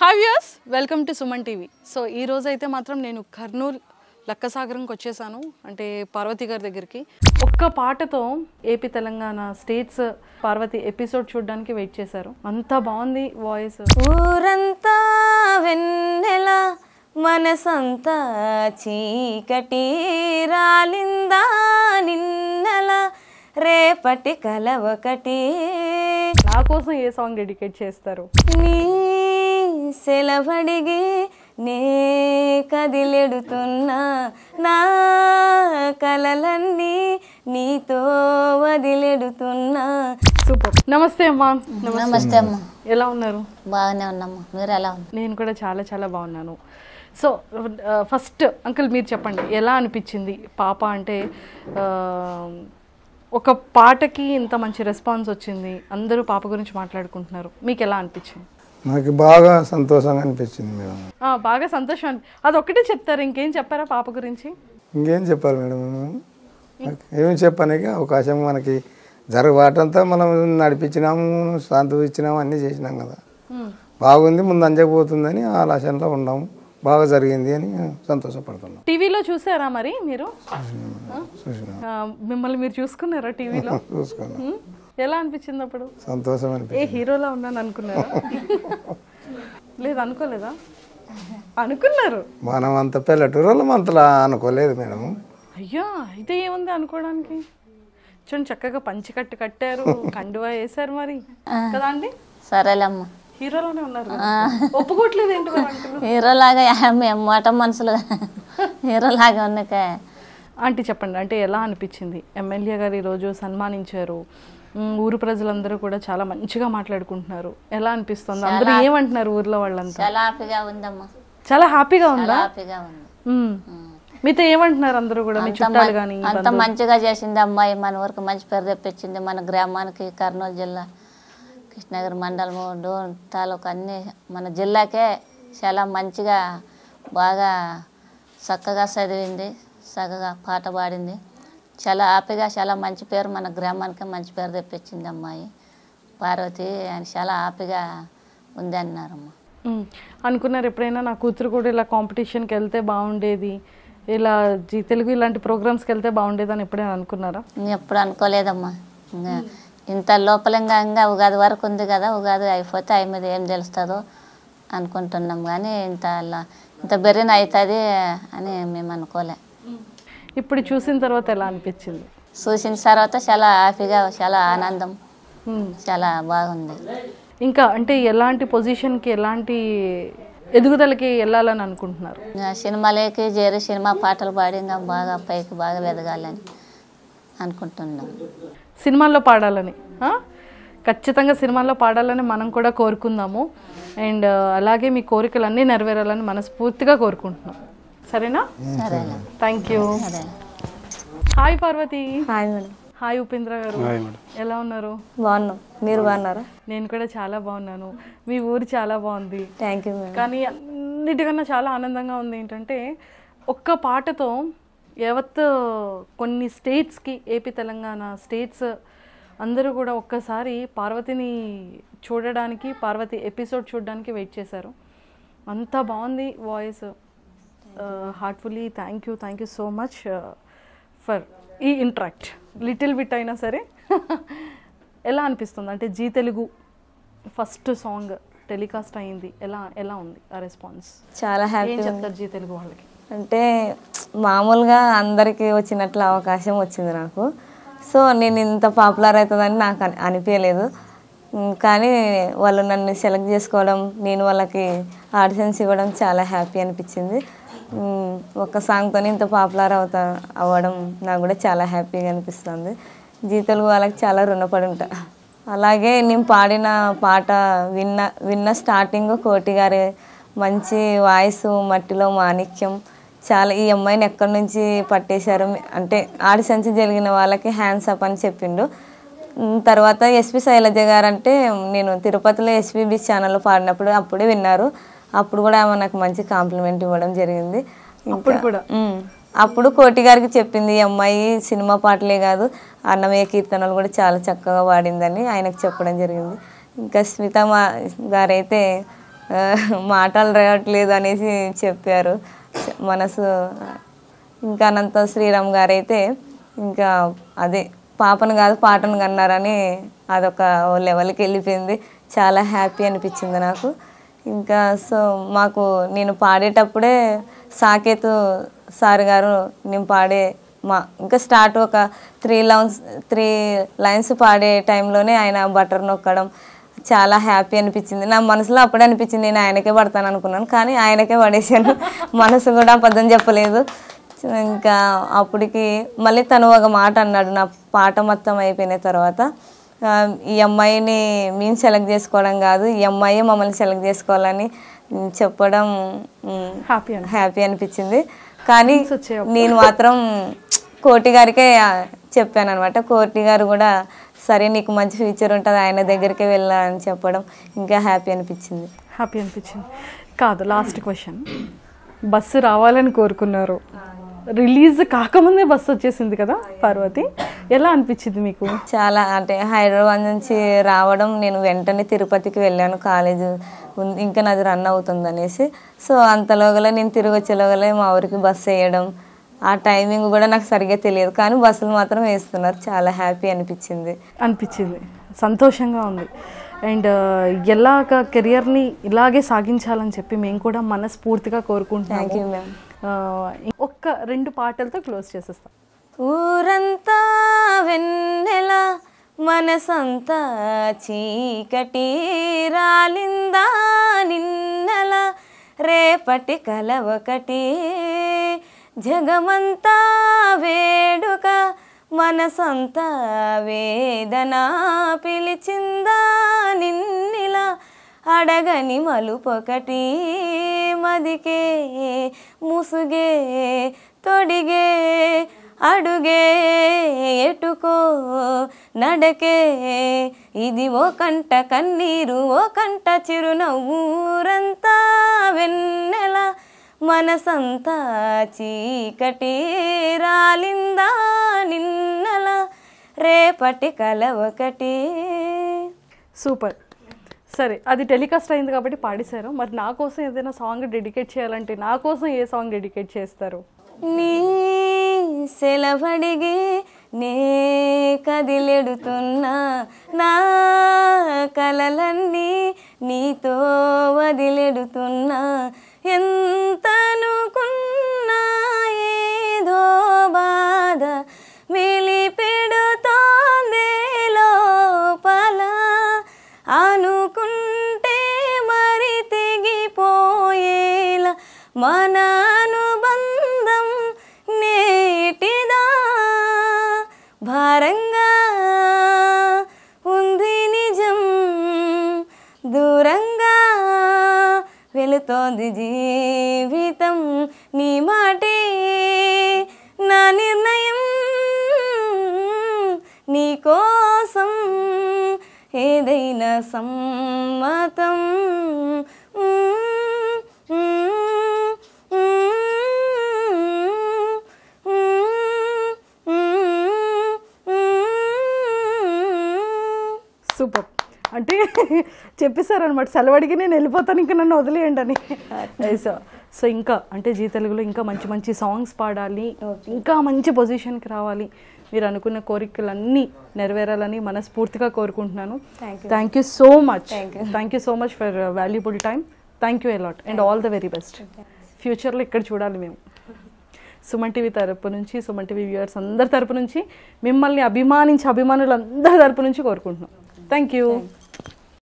Hi views welcome to Suman TV so ఈ రోజైతే మాత్రం నేను కర్నూలు లక్కసాగరంకి వచ్చేసాను అంటే పార్వతి గారి దగ్గరికి ఒక్క పాటతో AP Telangana states Parvathi episode చూడడానికి వెయిట్ చేశారు అంత బాగుంది వాయిస్ ఊరంతా వెన్నెల మనసంతా చీకటి రాలిందా నిన్నెలా రేపటి కల ఒకటి నా కోసం ఏ సాంగ్ డెడికేట్ చేస్తారు నీ సెలవడిగి నే కదిలెడుతున్నా నా కలలన్నీ నీతో వదిలెడుతున్నా సూపర్ నమస్తే అమ్మా నమస్తే అమ్మా ఎలా ఉన్నారు బాగానే ఉన్నాము మీరు ఎలా ఉన్నారు నేను కూడా చాలా చాలా బాగున్నాను సో ఫస్ట్ అంకుల్ మీరు చెప్పండి ఎలా అనిపించింది పాప అంటే ఒక పాటకి ఇంత మంచి రెస్పాన్స్ వచ్చింది అందరూ పాప గురించి మాట్లాడుకుంటున్నారు మీకు ఎలా అనిపించింది నాకు బాగా సంతోషంగా అనిపించింది మేడం బాగా సంతోషం అది ఒకటే చెప్తారు ఇంకేం చెప్పారా పాప గురించి ఇంకేం చెప్పాలి మేడం ఏమి చెప్పడానికి అవకాశం మనకి జరగబాటంతా మనం నడిపించినాము శాంతి ఇచ్చినాము అన్నీ చేసినాం కదా బాగుంది ముందు అంజకపోతుందని ఆలోచనలో ఉన్నాము బాగా జరిగింది అని సంతోషపడుతున్నాం టీవీలో చూసారా మరి మీరు మిమ్మల్ని మీరు చూసుకున్నారా టీవీలో చూసుకున్నా ఎలా అనిపించింది అప్పుడు సంతోషం అనిపించింది ఏ హీరోలా ఉన్నాను అనుకున్నారా లేదు అనుకోలేదా అనుకున్నారు మనం అంత పల్లెటూరులో అంతలా అనుకోలేదు మేడం అయ్యో అయితే ఏముంది అనుకోవడానికి చూడండి చక్కగా పంచి కట్టు కట్టారు కండువా వేసారు మరి కదా అండి సరేలమ్మా హీరోలోనే ఉన్నారు ఒప్పుకోవట్లేదు ఏంటి హీరోలాగా మాట మనుషులు హీరోలాగా ఆంటీ చెప్పండి అంటే ఎలా అనిపించింది ఎమ్మెల్యే గారు ఈరోజు సన్మానించారు ఊరు ప్రజలందరూ కూడా చాలా మంచిగా మాట్లాడుకుంటున్నారు ఎలా అనిపిస్తుంది అందరూ ఏమంటున్నారు ఊర్లో వాళ్ళంతా చాలా హ్యాపీగా ఉందమ్మా చాలా హ్యాపీగా ఉందా హ్యాపీగా ఉంది మీతో ఏమంటున్నారు అందరూ కూడా మీ చుట్టాలు కానీ అంత మంచిగా చేసింది అమ్మాయి మన ఊరికి మంచి పేరు తెప్పించింది మన గ్రామానికి కర్నూలు జిల్లా కృష్ణగిరి మండలము డోన్ తాలూకా అన్ని మన జిల్లాకే చాలా మంచిగా బాగా చక్కగా చదివింది చక్కగా పాట పాడింది చాలా హ్యాపీగా చాలా మంచి పేరు మన గ్రామానికి మంచి పేరు తెప్పించింది అమ్మాయి పార్వతి ఆయన చాలా హ్యాపీగా ఉంది అన్నారమ్మా అనుకున్నారు ఎప్పుడైనా నా కూతురు కూడా ఇలా కాంపిటీషన్కి వెళ్తే బాగుండేది ఇలా జీ తెలుగు ఇలాంటి ప్రోగ్రామ్స్కి వెళ్తే బాగుండేదని ఎప్పుడైనా అనుకున్నారా ఎప్పుడు అనుకోలేదమ్మా ఇంత లోపలంగా ఉగాది వరకు ఉంది కదా ఉగాది అయిపోతే ఆయన మీద ఏం తెలుస్తుందో అనుకుంటున్నాం కానీ ఇంత ఇంత బెరిన్ అవుతుంది అని మేము అనుకోలే ఇప్పుడు చూసిన తర్వాత ఎలా అనిపించింది చూసిన తర్వాత చాలా హ్యాపీగా చాలా ఆనందం చాలా బాగుంది ఇంకా అంటే ఎలాంటి పొజిషన్కి ఎలాంటి ఎదుగుదలకి వెళ్ళాలని అనుకుంటున్నారు సినిమాలకి చేరే సినిమా పాటలు పాడి ఇంకా బాగా పైకి బాగా ఎదగాలని అనుకుంటున్నాం సినిమాల్లో పాడాలని ఖచ్చితంగా సినిమాల్లో పాడాలని మనం కూడా కోరుకుందాము అండ్ అలాగే మీ కోరికలన్నీ నెరవేరాలని మనస్ఫూర్తిగా కోరుకుంటున్నాం సరేనా thank you hi Parvathi hi madam hi Upendra గారు ఎలా ఉన్నారు బాగున్నాం మీరు బాగున్నారా నేను కూడా చాలా బాగున్నాను మీ ఊరు చాలా బాగుంది థ్యాంక్ యూ కానీ అన్నిటికన్నా చాలా ఆనందంగా ఉంది ఏంటంటే ఒక్క పాటతో యావత్ కొన్ని స్టేట్స్కి ఏపీ తెలంగాణ స్టేట్స్ అందరూ కూడా ఒక్కసారి పార్వతిని చూడడానికి పార్వతి ఎపిసోడ్ చూడడానికి వెయిట్ చేశారు అంత బాగుంది voice heartfully thank you thank you so much for ఈ ఇంట్రాక్ట్ లిటిల్ బిట్ అయినా సరే ఎలా అనిపిస్తుంది అంటే Zee Telugu first song telecast అయింది ఎలా ఎలా ఉంది ఆ రెస్పాన్స్ చాలా హ్యాపీ చెప్తారు జీ తెలుగు వాళ్ళకి అంటే మామూలుగా అందరికీ వచ్చినట్లు అవకాశం వచ్చింది నాకు సో నేను ఇంత పాపులర్ అవుతుందని నాకు అనిపించలేదు కానీ వాళ్ళు నన్ను సెలెక్ట్ చేసుకోవడం నేను వాళ్ళకి ఆడిషన్స్ ఇవ్వడం చాలా హ్యాపీ అనిపించింది ఒక సాంగ్తో ఇంత పాపులర్ అవుతా అవ్వడం నాకు కూడా చాలా హ్యాపీగా అనిపిస్తుంది జీతలు వాళ్ళకి చాలా రుణపడి ఉంటా అలాగే నేను పాడిన పాట విన్న విన్న స్టార్టింగ్ కోటి గారి మంచి వాయిస్ మట్టిలో మాణిక్యం చాలా ఈ అమ్మాయిని ఎక్కడి నుంచి పట్టేశారు అంటే ఆడి సంచి జరిగిన వాళ్ళకి హ్యాండ్స్ అప్ అని చెప్పిండు తర్వాత ఎస్పి శైలజ గారు అంటే నేను తిరుపతిలో ఎస్పీబీ ఛానల్లో పాడినప్పుడు అప్పుడే విన్నారు అప్పుడు కూడా ఆమె నాకు మంచి కాంప్లిమెంట్ ఇవ్వడం జరిగింది అప్పుడు కోటి గారికి చెప్పింది ఈ అమ్మాయి సినిమా పాటలే కాదు అన్నమయ్య కీర్తనలు కూడా చాలా చక్కగా వాడిందని ఆయనకు చెప్పడం జరిగింది ఇంకా స్మిత మా గారైతే మాటలు రావట్లేదు అనేసి చెప్పారు మనసు ఇంకా అనంత శ్రీరామ్ గారు అయితే ఇంకా అదే పాపను కాదు పాటను కన్నారని అదొక లెవెల్కి వెళ్ళిపోయింది చాలా హ్యాపీ అనిపించింది నాకు ఇంకా సో మాకు నేను పాడేటప్పుడే సాకేతు సార్ గారు నేను పాడే మా ఇంకా స్టార్ట్ ఒక త్రీ లైన్స్ త్రీ లైన్స్ పాడే టైంలోనే ఆయన బటర్ నొక్కడం చాలా హ్యాపీ అనిపించింది నా మనసులో అప్పుడే అనిపించింది నేను ఆయనకే పడతాను అనుకున్నాను కానీ ఆయనకే పడేసాను మనసు కూడా అబద్ధం చెప్పలేదు ఇంకా అప్పటికి మళ్ళీ తను ఒక మాట అన్నాడు నా పాట మొత్తం అయిపోయిన తర్వాత ఈ అమ్మాయిని మేము సెలెక్ట్ చేసుకోవడం కాదు ఈ అమ్మాయి మమ్మల్ని సెలెక్ట్ చేసుకోవాలని చెప్పడం హ్యాపీ హ్యాపీ అనిపించింది కానీ నేను మాత్రం కోటి గారికే చెప్పాను అనమాట కోర్టి గారు కూడా సరే నీకు మంచి ఫ్యూచర్ ఉంటుంది ఆయన దగ్గరికి వెళ్ళా అని చెప్పడం ఇంకా హ్యాపీ అనిపించింది హ్యాపీ అనిపించింది కాదు లాస్ట్ క్వశ్చన్ బస్సు రావాలని కోరుకున్నారు రిలీజ్ కాకముందే బస్సు వచ్చేసింది కదా పార్వతి ఎలా అనిపించింది మీకు చాలా అంటే హైదరాబాద్ నుంచి రావడం నేను వెంటనే తిరుపతికి వెళ్ళాను కాలేజ్ ఇంకా నాది రన్ అవుతుంది అనేసి సో అంతలోగలే నేను తిరిగి వచ్చేలోగలే మా ఊరికి బస్సు వేయడం ఆ టైమింగ్ కూడా నాకు సరిగ్గా తెలియదు కానీ బస్సులు మాత్రం వేస్తున్నారు చాలా హ్యాపీ అనిపించింది అనిపించింది సంతోషంగా ఉంది అండ్ ఎలా కెరియర్ని ఇలాగే సాగించాలని చెప్పి మేము కూడా మనస్ఫూర్తిగా కోరుకుంటున్నాము ఒక్క రెండు పాటలతో క్లోజ్ చేసేస్తాం ఊరంతా వెన్నెల మనసంతా చీకటి రాలిందా నిన్నెల రేపటి కల ఒకటి జగమంతా వేడుక మనసంతా వేదన పిలిచిందా నిన్నిలా అడగని మలుపొకటి మదికే ముసుగే తొడిగే అడుగే ఎటుకో నడకే ఇది ఓ కంట కన్నీరు ఓ కంట చిరునవ్వురంతా వెన్నెల మనసంతా చీకటి రాలిందా నిన్నల రేపటి కల ఒకటి సూపర్ సరే అది టెలికాస్ట్ అయింది కాబట్టి పాడేశారు మరి నా కోసం ఏదైనా సాంగ్ డెడికేట్ చేయాలంటే నా కోసం ఏ సాంగ్ డెడికేట్ చేస్తారు నీ సెలవడిగి నే కదిలెడుతున్నా నా కలలన్నీ నీతో వదిలెడుతున్నా దూరంగా ఉంది నిజం దూరంగా వెళుతోంది జీవితం నీ మాటే నా నిర్ణయం నీ కోసం ఏదైనా సమ్మతం సూపర్ అంటే చెప్పేశారనమాట సెలవడికి నేను వెళ్ళిపోతాను ఇంకా నన్ను వదిలేయండి అని సో సో ఇంకా అంటే జీ తెలుగులో ఇంకా మంచి మంచి సాంగ్స్ పాడాలి ఇంకా మంచి పొజిషన్కి రావాలి మీరు అనుకున్న కోరికలన్నీ నెరవేరాలని మనస్ఫూర్తిగా కోరుకుంటున్నాను thank you so much thank you so much for valuable time thank you a lot and all the very best ఫ్యూచర్లో ఇక్కడ చూడాలి మేము సుమన్ టీవీ తరపు నుంచి సుమన్ టీవీ వ్యూవర్స్ అందరి తరపు నుంచి మిమ్మల్ని అభిమానులు అభిమానులందరి తరపు నుంచి కోరుకుంటున్నాం Thank you.